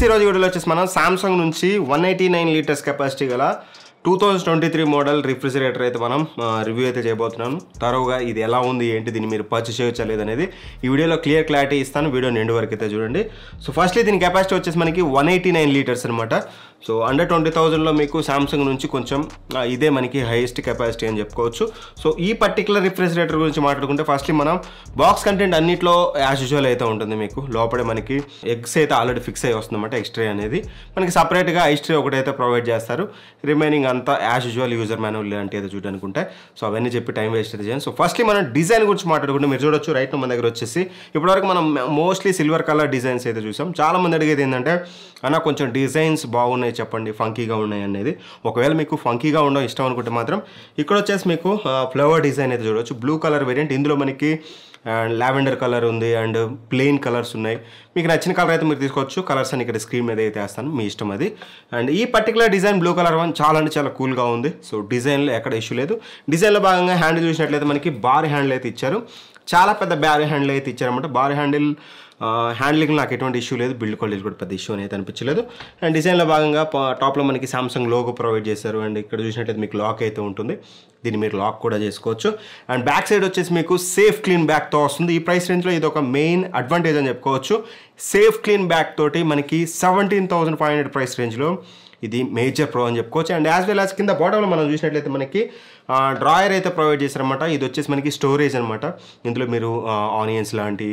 friends ఈరోజు వీడియోలో వచ్చేసి మనం సామ్సంగ్ నుంచి one eighty nine litres capacity గల two thousand twenty three model refrigerator అయితే మనం రివ్యూ అయితే చేయబోతున్నాను తరువుగా ఇది ఎలా ఉంది ఏంటి దీన్ని మీరు పర్చేస్ చేయొచ్చా లేదనేది ఈ వీడియోలో క్లియర్ క్లారిటీ ఇస్తాను వీడియో నిండు వరకు అయితే చూడండి సో ఫస్ట్లీ దీని కెపాసిటీ వచ్చేసి మనకి వన్ ఎయిటీ నైన్ లీటర్స్ అనమాట సో అండర్ ట్వంటీ థౌజండ్లో మీకు సామ్సంగ్ నుంచి కొంచెం ఇదే మనకి హైయెస్ట్ కెపాసిటీ అని చెప్పుకోవచ్చు సో ఈ పర్టికులర్ రిఫ్రిజిరేటర్ గురించి మాట్లాడుకుంటే ఫస్ట్లీ మనం బాక్స్ కంటెంట్ అన్నిట్లో యాజ్ యూజువల్ అయితే ఉంటుంది మీకు లోపలే మనకి ఎగ్స్ అయితే ఆల్రెడీ ఫిక్స్ అయ్యి అనమాట ఎక్స్ట్రే అనేది మనకి సపరేట్గా ఐస్ట్రే ఒకటైతే ప్రొవైడ్ చేస్తారు రిమైనింగ్ అంతా యాజ్ యూజువల్ యూజర్ మాన్యువల్ లాంటి ఏదో చూడనుకుంటే సో అవన్నీ చెప్పి టైం వేస్ట్ అయితే చేయండి సో ఫస్ట్లీ మనం డిజైన్ గురించి మాట్లాడుకుంటే మీరు చూడొచ్చు రైట్ మన దగ్గర వచ్చేసి ఇప్పటివరకు మనం మోస్ట్లీ సిల్వర్ కలర్ డిజైన్స్ అయితే చూసాం చాలామంది అడిగేది ఏంటంటే అన్న కొంచెం డిజైన్స్ బాగున్నాయి ఉన్నాయో చెప్పండి ఫంకీగా ఉన్నాయి అనేది ఒకవేళ మీకు ఫంకీగా ఉండడం ఇష్టం అనుకుంటే మాత్రం ఇక్కడ వచ్చేసి మీకు ఫ్లవర్ డిజైన్ అయితే చూడవచ్చు బ్లూ కలర్ వేరియంట్ ఇందులో మనకి అండ్ లావెండర్ కలర్ ఉంది అండ్ ప్లెయిన్ కలర్స్ ఉన్నాయి మీకు నచ్చిన కలర్ అయితే మీరు తీసుకోవచ్చు కలర్స్ అని ఇక్కడ స్క్రీన్ మీద అయితే వేస్తాను మీ ఇష్టం అది అండ్ ఈ particular design blue colour one చాలా అంటే చాలా కూల్గా ఉంది సో డిజైన్లో ఎక్కడ ఇష్యూ లేదు డిజైన్లో భాగంగా హ్యాండిల్ చూసినట్లయితే మనకి బార్ హ్యాండిల్ అయితే ఇచ్చారు చాలా పెద్ద బ్యారీ హ్యాండిల్ అయితే ఇచ్చారన్నమాట బార్ హ్యాండిల్ హ్యాండ్లింగ్ నాకు ఎటువంటి ఇష్యూ లేదు బిల్డ్ క్వాలిటీ కూడా పెద్ద ఇష్యూ అనేది అనిపించలేదు అండ్ డిజైన్లో భాగంగా టాప్లో మనకి సామ్సంగ్ లోగో ప్రొవైడ్ చేశారు అండ్ ఇక్కడ చూసినట్లయితే మీకు లాక్ అయితే ఉంటుంది దీన్ని మీరు లాక్ కూడా చేసుకోవచ్చు అండ్ బ్యాక్ సైడ్ వచ్చేసి మీకు సేఫ్ క్లీన్ బ్యాక్తో వస్తుంది ఈ ప్రైస్ రేంజ్లో ఇది ఒక మెయిన్ అడ్వాంటేజ్ అని చెప్పుకోవచ్చు సేఫ్ క్లీన్ బ్యాక్ తోటి మనకి seventeen thousand five hundred price రేంజ్లో ఇది మేజర్ ప్రో అని చెప్పుకోవచ్చు అండ్ యాజ్ వెల్ యాజ్ కింద బాటంలో మనం చూసినట్లయితే మనకి డ్రాయర్ అయితే ప్రొవైడ్ చేశారనమాట ఇది వచ్చేసి మనకి స్టోరేజ్ అనమాట ఇందులో మీరు ఆనియన్స్ లాంటి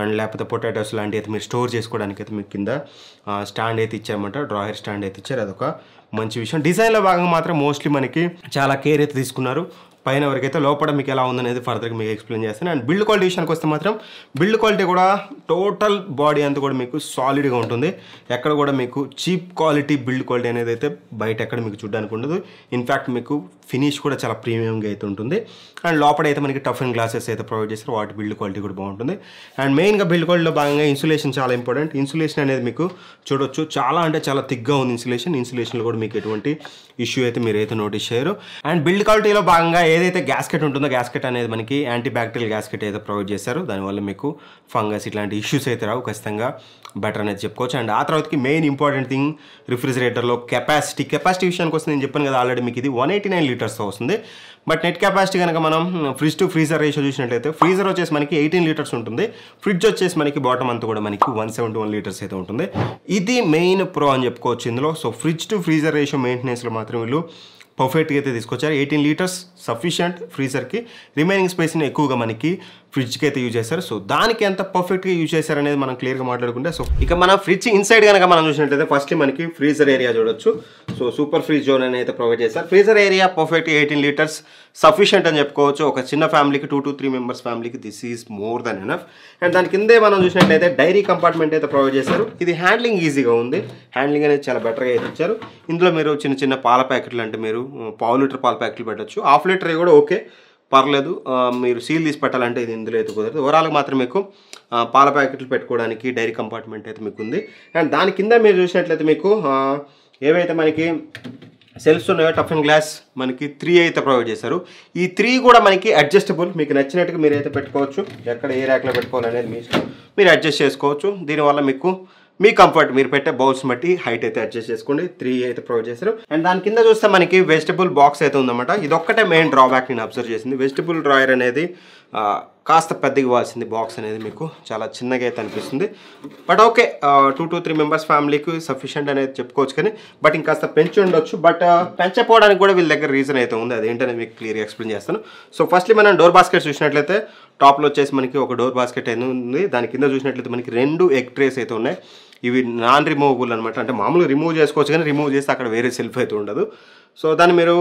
అండ్ లేకపోతే పొటాటోస్ లాంటివి అయితే మీరు స్టోర్ చేసుకోవడానికి అయితే మీకు కింద స్టాండ్ అయితే ఇచ్చారనమాట డ్రాయర్ స్టాండ్ అయితే ఇచ్చారు అదొక మంచి విషయం డిజైన్లో భాగంగా మాత్రం మోస్ట్లీ మనకి చాలా కేర్ అయితే తీసుకున్నారు పైన వరకైతే లోపల మీకు ఎలా ఉందనేది ఫర్దర్గా మీకు ఎక్స్ప్లెయిన్ చేస్తాను అండ్ బిల్డ్ క్వాలిటీ విషయానికి వస్తే మాత్రం బిల్డ్ క్వాలిటీ కూడా టోటల్ బాడీ అంతా కూడా మీకు సాలిడ్గా ఉంటుంది ఎక్కడ కూడా మీకు చీప్ క్వాలిటీ బిల్డ్ క్వాలిటీ అనేది అయితే బయట ఎక్కడ మీకు చూడడానికి ఉండదు ఇన్ఫ్యాక్ట్ మీకు ఫినిష్ కూడా చాలా ప్రీమియంగా అయితే ఉంటుంది అండ్ లోపల అయితే మనకి టఫ్ అండ్ గ్లాసెస్ అయితే ప్రొవైడ్ చేస్తారు వాటి బిల్డ్ క్వాలిటీ కూడా బాగుంటుంది అండ్ మెయిన్గా బిల్డ్ క్వాలిటీలో భాగంగా ఇన్సులేషన్ చాలా ఇంపార్టెంట్ ఇన్సులేషన్ అనేది మీకు చూడొచ్చు చాలా అంటే చాలా థిక్గా ఉంది ఇన్సులేషన్ ఇన్సులేషన్లో కూడా మీకు ఎటువంటి ఇష్యూ అయితే మీరు అయితే నోటీస్ చేయరు అండ్ బిల్డ్ క్వాలిటీలో భాగంగా ఏదైతే గ్యాస్కెట్ ఉంటుందో గ్యాస్కెట్ అనేది మనకి యాంటీ బ్యాక్టీరియల్ గ్యాస్కెట్ ఏదో ప్రొవైడ్ చేస్తారు దానివల్ల మీకు ఫంగస్ ఇట్లాంటి ఇష్యూస్ అయితే రావు ఖచ్చితంగా బెటర్ అనేది చెప్పుకోవచ్చు అండ్ ఆ తర్వాతకి మెయిన్ ఇంపార్టెంట్ థింగ్ రిఫ్రిజిరేటర్లో కెపాసిటీ కెపాసిటీ విషయానికి వస్తే నేను చెప్పాను కదా ఆల్రెడీ మీకు ఇది వన్ ఎయిటీ నైన్ లీటర్స్తో వస్తుంది బట్ నెట్ కెపాసిటీ కనుక మనం ఫ్రిడ్జ్ టు ఫ్రీజర్ రేషో చూసినట్లయితే ఫ్రీజర్ వచ్చేసి మనకి ఎయిటీన్ లీటర్స్ ఉంటుంది ఫ్రిడ్జ్ వచ్చేసి మనకి బాటమ్ అంతా కూడా మనకి వన్ సెవెంటీ వన్ లీటర్స్ అయితే ఉంటుంది ఇది మెయిన్ ప్రో అని చెప్పుకోవచ్చు ఇందులో so fridge to freezer ratio మెయింటెనెన్స్లో మాత్రం వీళ్ళు పర్ఫెక్ట్గా అయితే తీసుకొచ్చారు ఎయిటీన్ లీటర్స్ సఫిషియంట్ ఫ్రీజర్కి రిమైనింగ్ స్పేస్ని ఎక్కువగా మనకి ఫ్రిడ్జ్కి అయితే యూజ్ చేస్తారు సో దానికి ఎంత పర్ఫెక్ట్గా యూజ్ చేశారు అనేది మనం క్లియర్గా మాట్లాడుకుంటే సో ఇక మనం ఫ్రిడ్జ్ ఇన్సైడ్ కనుక మనం చూసినట్లయితే ఫస్ట్ మనకి ఫ్రీజర్ ఏరియా చూడొచ్చు సో సూపర్ ఫ్రీజ్ జోన్ అని అయితే ప్రొవైడ్ చేస్తారు freezer area perfect eighteen litres sufficient అని చెప్పుకోవచ్చు ఒక చిన్న ఫ్యామిలీకి టూ టు త్రీ మెంబర్స్ ఫ్యామిలీకి this is more than enough and దాని కిందే మనం చూసినట్లయితే డైరీ కంపార్ట్మెంట్ అయితే ప్రొవైడ్ చేశారు ఇది హ్యాండ్లింగ్ ఈజీగా ఉంది హ్యాండ్లింగ్ అనేది చాలా బెటర్గా అయితే ఇచ్చారు ఇందులో మీరు చిన్న చిన్న పాల ప్యాకెట్లు అంటే మీరు పావు లీటర్ పాల ప్యాకెట్లు పెట్టచ్చు హాఫ్ లీటర్ కూడా ఓకే పర్లేదు మీరు సీల్ తీసి పెట్టాలంటే ఇది ఇందులో అయితే కుదరదు ఓవరాల్గా మాత్రం మీకు పాల ప్యాకెట్లు పెట్టుకోవడానికి డైరీ కంపార్ట్మెంట్ అయితే మీకు ఉంది అండ్ దాని కింద మీరు చూసినట్లయితే మీకు ఏవైతే మనకి సెల్ఫ్స్ ఉన్నాయో టఫిన్ గ్లాస్ మనకి త్రీ అయితే ప్రొవైడ్ చేశారు ఈ త్రీ కూడా మనకి అడ్జస్టబుల్ మీకు నచ్చినట్టుగా మీరు అయితే పెట్టుకోవచ్చు ఎక్కడ ఏ ర్యాక్లో పెట్టుకోవాలనేది మీరు అడ్జస్ట్ చేసుకోవచ్చు దీనివల్ల మీకు మీ కంఫర్ట్ మీరు పెట్టే బౌల్స్ బట్టి హైట్ అయితే అడ్జస్ట్ చేసుకోండి త్రీ అయితే ప్రొవైడ్ చేశారు అండ్ దాని కింద చూస్తే మనకి వెజిటబుల్ బాక్స్ అయితే ఉందన్నమాట ఇదొక్కటే మెయిన్ డ్రాబ్యాక్ నేను అబ్జర్వ్ చేసింది వెజిటబుల్ డ్రాయర్ అనేది కాస్త పెద్దగా ఇవ్వాల్సింది బాక్స్ అనేది మీకు చాలా చిన్నగా అయితే అనిపిస్తుంది but okay two two three members ఫ్యామిలీకి సఫిషియంట్ అనేది చెప్పుకోవచ్చు కానీ బట్ ఇంకాస్త పెంచి ఉండొచ్చు బట్ పెంచపోవడానికి కూడా వీళ్ళ దగ్గర రీజన్ అయితే ఉంది అదేంటనేది మీకు క్లియర్గా ఎక్స్ప్లెయిన్ చేస్తాను సో ఫస్ట్లీ మనం డోర్ బాస్కెట్ చూసినట్లయితే టాప్లో వచ్చేసి మనకి ఒక డోర్ బాస్కెట్ అయితే ఉంది దాని కింద చూసినట్లయితే మనకి రెండు ఎగ్ ట్రేస్ అయితే ఉన్నాయి ఇవి నాన్ రిమూవబుల్ అనమాట అంటే మామూలుగా రిమూవ్ చేసుకోవచ్చు కానీ రిమూవ్ చేస్తే అక్కడ వేరే సెల్ఫ్ అయితే ఉండదు సో దాన్ని మీరు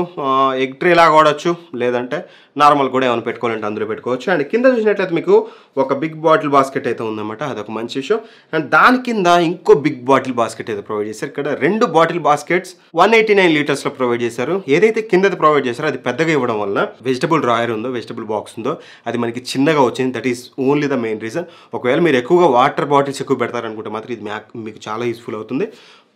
ఎగ్ లాగా వాడచ్చు లేదంటే నార్మల్ కూడా ఏమైనా పెట్టుకోవాలంటే అందులో పెట్టుకోవచ్చు అండ్ కింద చూసినట్లయితే మీకు ఒక బిగ్ బాటిల్ బాస్కెట్ అయితే ఉందన్నమాట అదొక మంచి విషయం అండ్ దాని కింద ఇంకో బిగ్ బాటిల్ బాస్కెట్ అయితే ప్రొవైడ్ చేశారు ఇక్కడ రెండు bottle baskets one eighty nine లీటర్స్లో ప్రొవైడ్ చేశారు ఏదైతే కింద ప్రొవైడ్ చేశారో అది పెద్దగా ఇవ్వడం వల్ల వెజిటబుల్ రాయర్ ఉందో వెజిటబుల్ బాక్స్ ఉందో అది మనకి చిన్నగా వచ్చింది that is only the main reason ఒకవేళ మీరు ఎక్కువగా వాటర్ బాటిల్స్ ఎక్కువ పెడతారనుకుంటే మాత్రం ఇది మీకు చాలా యూస్ఫుల్ అవుతుంది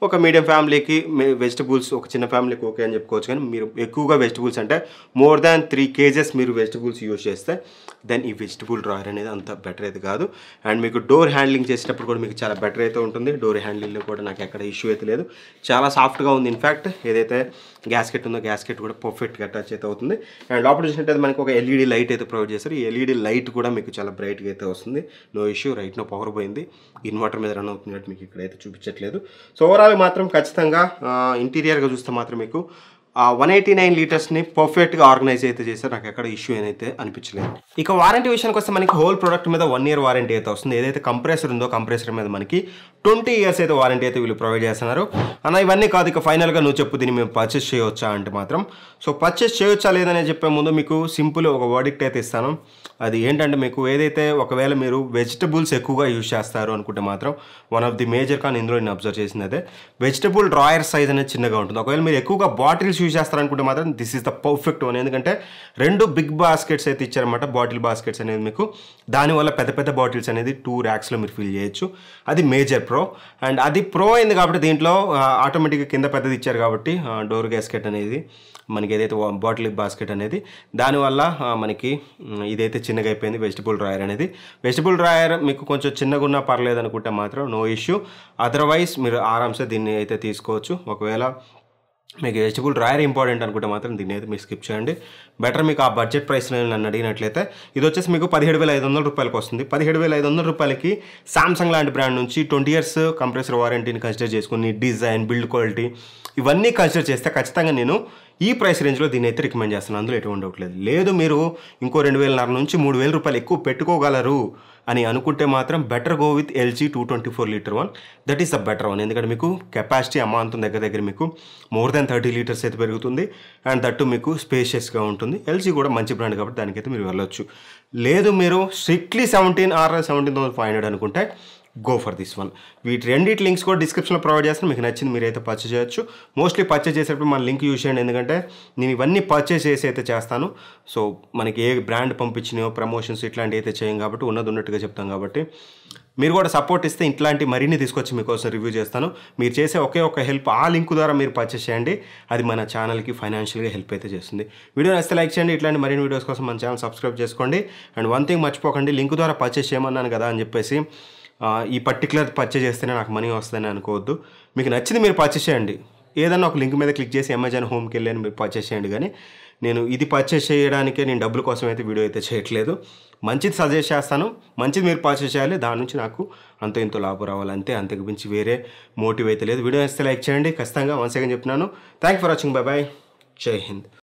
ఒక మీడియం ఫ్యామిలీకి వెజిటబుల్స్ ఒక చిన్న ఫ్యామిలీకి ఓకే అని చెప్పుకోవచ్చు కానీ మీరు ఎక్కువగా వెజిటబుల్స్ అంటే మోర్ దాన్ త్రీ కేజెస్ మీరు వెజిటబుల్స్ యూజ్ చేస్తే దెన్ ఈ వెజిటబుల్ డ్రాయర్ అనేది అంత బెటర్ అయితే కాదు అండ్ మీకు డోర్ హ్యాండ్లింగ్ చేసేటప్పుడు కూడా మీకు చాలా బెటర్ అయితే ఉంటుంది డోర్ హ్యాండ్లింగ్లో కూడా నాకు ఎక్కడ ఇష్యూ అయితే లేదు చాలా సాఫ్ట్గా ఉంది ఇన్ఫ్యాక్ట్ ఏదైతే గ్యాస్కెట్ ఉందో గ్యాస్కెట్ కూడా పర్ఫెక్ట్గా అటాచ్ అయితే అవుతుంది అండ్ లోపల చూసినట్టయితే మనకు ఒక ఎల్ఈడి లైట్ అయితే ప్రొవైడ్ చేస్తారు ఈ ఎల్ఈడి లైట్ కూడా మీకు చాలా బ్రైట్గా అయితే వస్తుంది no issue right no power పోయింది ఇన్వర్టర్ మీద రన్ అవుతున్నట్టు మీకు ఇక్కడైతే చూపించట్లేదు సో ఓవరాల్ మాత్రం ఖచ్చితంగా ఇంటీరియర్గా చూస్తే మాత్రం మీకు వన్ ఎయిటీ నైన్ లీటర్స్ని పర్ఫెక్ట్గా ఆర్గనైజ్ అయితే చేస్తారు నాకు ఎక్కడ ఇష్యూ అయితే అనిపించలేదు ఇక వారంటీ విషయానికి వస్తే మనకి హోల్ ప్రోడక్ట్ మీద వన్ ఇయర్ వారంటీ అయితే వస్తుంది ఏదైతే కంప్రెసర్ ఉందో కంప్రెసర్ మీద మనకి ట్వంటీ ఇయర్స్ అయితే వారంటీ అయితే వీళ్ళు ప్రొవైడ్ చేస్తున్నారు అన్న ఇవన్నీ కాదు ఇక ఫైనల్గా నువ్వు చెప్పు దీన్ని మేము పర్చేస్ చేయవచ్చా అంటే మాత్రం సో పర్చేస్ చేయొచ్చా లేదనే చెప్పే ముందు మీకు సింపుల్ ఒక వర్డిక్ట్ అయితే ఇస్తాను అది ఏంటంటే మీకు ఏదైతే ఒకవేళ మీరు వెజిటబుల్స్ ఎక్కువగా యూజ్ చేస్తారు అనుకుంటే మాత్రం one of the major con ఇందులో నేను అబ్జర్వ్ చేసింది అయితే వెజిటబుల్ డ్రాయర్ సైజ్ అనేది చిన్నగా ఉంటుంది ఒకవేళ మీరు ఎక్కువగా బాటిల్స్ యూజ్ చేస్తారనుకుంటే మాత్రం this is the perfect one ఎందుకంటే రెండు బిగ్ బాస్కెట్స్ అయితే ఇచ్చారనమాట బాటిల్ బాస్కెట్స్ అనేది మీకు దానివల్ల పెద్ద పెద్ద బాటిల్స్ అనేది టూ ర్యాక్స్లో మీరు ఫిల్ చేయొచ్చు అది మేజర్ ప్రో అండ్ అది ప్రో అయింది కాబట్టి దీంట్లో ఆటోమేటిక్గా కింద పెద్దది ఇచ్చారు కాబట్టి డోర్ గ్యాస్కెట్ అనేది మనకి ఏదైతే బాటిల్ బాస్కెట్ అనేది దానివల్ల మనకి ఇదైతే చిన్నగా అయిపోయింది వెజిటబుల్ డ్రాయర్ అనేది వెజిటబుల్ డ్రాయర్ మీకు కొంచెం చిన్నగా ఉన్నా పర్లేదు అనుకుంటే మాత్రం నో ఇష్యూ అదర్వైజ్ మీరు ఆరామ్సే దీన్ని అయితే తీసుకోవచ్చు ఒకవేళ మీకు వెజిటబుల్ రాయర్ ఇంపార్టెంట్ అనుకుంటే మాత్రం దీన్ని అయితే మీరు స్కిప్ చేయండి బెటర్ మీకు ఆ బడ్జెట్ ప్రైస్ నన్ను అడిగినట్లయితే ఇది వచ్చేసి మీకు పదిహేడు వేల ఐదు వందల రూపాయలకి వస్తుంది పదిహేడు వేల ఐదు వందల రూపాయలకి సామ్సంగ్ లాంటి బ్రాండ్ నుంచి ట్వంటీ ఇయర్స్ కంప్రెసర్ వారంటీని కన్సిడర్ చేసుకుని డిజైన్ బిల్డ్ క్వాలిటీ ఇవన్నీ కన్సిడర్ చేస్తే ఖచ్చితంగా నేను ఈ ప్రైస్ రేంజ్లో దీన్ని అయితే రికమెండ్ చేస్తున్నాను అందులో ఎటువంటి డౌట్ లేదు లేదు మీరు ఇంకో రెండు వేలన్నర నుంచి మూడు వేల రూపాయలు ఎక్కువ పెట్టుకోగలరు అని అనుకుంటే మాత్రం better go with LG two twenty four litre one that is the better one ఎందుకంటే మీకు కెపాసిటీ అమాంతం దగ్గర దగ్గర మీకు మోర్ దెన్ థర్టీ లీటర్స్ అయితే పెరుగుతుంది అండ్ దట్టు మీకు స్పేషియస్గా ఉంటుంది ఎల్జీ కూడా మంచి బ్రాండ్ కాబట్టి దానికైతే మీరు వెళ్ళొచ్చు లేదు మీరు స్ట్రిక్ట్లీ సెవెంటీన్ ఆర్ఆర్ సెవెంటీన్ థౌసండ్ ఫైవ్ హండ్రెడ్ అనుకుంటే గో ఫర్ దిస్ వన్ వీటి రెండింటి లింక్స్ కూడా డిస్క్రిప్షన్లో ప్రొవైడ్ చేస్తాను మీకు నచ్చింది మీరు అయితే పర్చేజ్ చేయొచ్చు మోస్ట్లీ పర్చేజ్ చేసేటప్పుడు మన లింక్ యూజ్ చేయండి ఎందుకంటే నేను ఇవన్నీ పర్చేజ్ చేసి అయితే చేస్తాను సో మనకి ఏ బ్రాండ్ పంపించినో ప్రమోషన్స్ ఇట్లాంటివి అయితే చేయం కాబట్టి ఉన్నది ఉన్నట్టుగా చెప్తాం కాబట్టి మీరు కూడా సపోర్ట్ ఇస్తే ఇట్లాంటి మరిన్ని తీసుకొచ్చి మీకోసం రివ్యూ చేస్తాను మీరు చేసే ఒకే ఒక హెల్ప్ ఆ లింక్ ద్వారా మీరు పర్చేస్ చేయండి అది మన ఛానల్కి ఫైనాన్షియల్గా హెల్ప్ అయితే చేస్తుంది వీడియో నచ్చితే లైక్ చేయండి ఇట్లాంటి మరిన్ని వీడియోస్ కోసం మన ఛానల్ సబ్స్క్రైబ్ చేసుకోండి అండ్ వన్ థింగ్ మర్చిపోకండి లింక్ ద్వారా పర్చేస్ చేయమన్నాను కదా అని చెప్పేసి ఈ పర్టికులర్ పర్చేజ్ చేస్తేనే నాకు మనీ వస్తుందని అనుకోవద్దు మీకు నచ్చింది మీరు పర్చేస్ చేయండి ఏదన్నా ఒక లింక్ మీద క్లిక్ చేసి అమెజాన్ హోమ్కి వెళ్ళాను మీరు పర్చేస్ చేయండి కానీ నేను ఇది పర్చేస్ చేయడానికే నేను డబ్బుల కోసం అయితే వీడియో అయితే చేయట్లేదు మంచిది సజెస్ట్ చేస్తాను మంచిది మీరు పర్చేస్ చేయాలి దాని నుంచి నాకు అంత ఇంత లాభం రావాలి అంతే అంతకు మించి వేరే మోటివ్ అయితే లేదు వీడియో వేస్తే లైక్ చేయండి ఖచ్చితంగా వన్ సెకండ్ చెప్తున్నాను thank for watching bye bye జై హింద్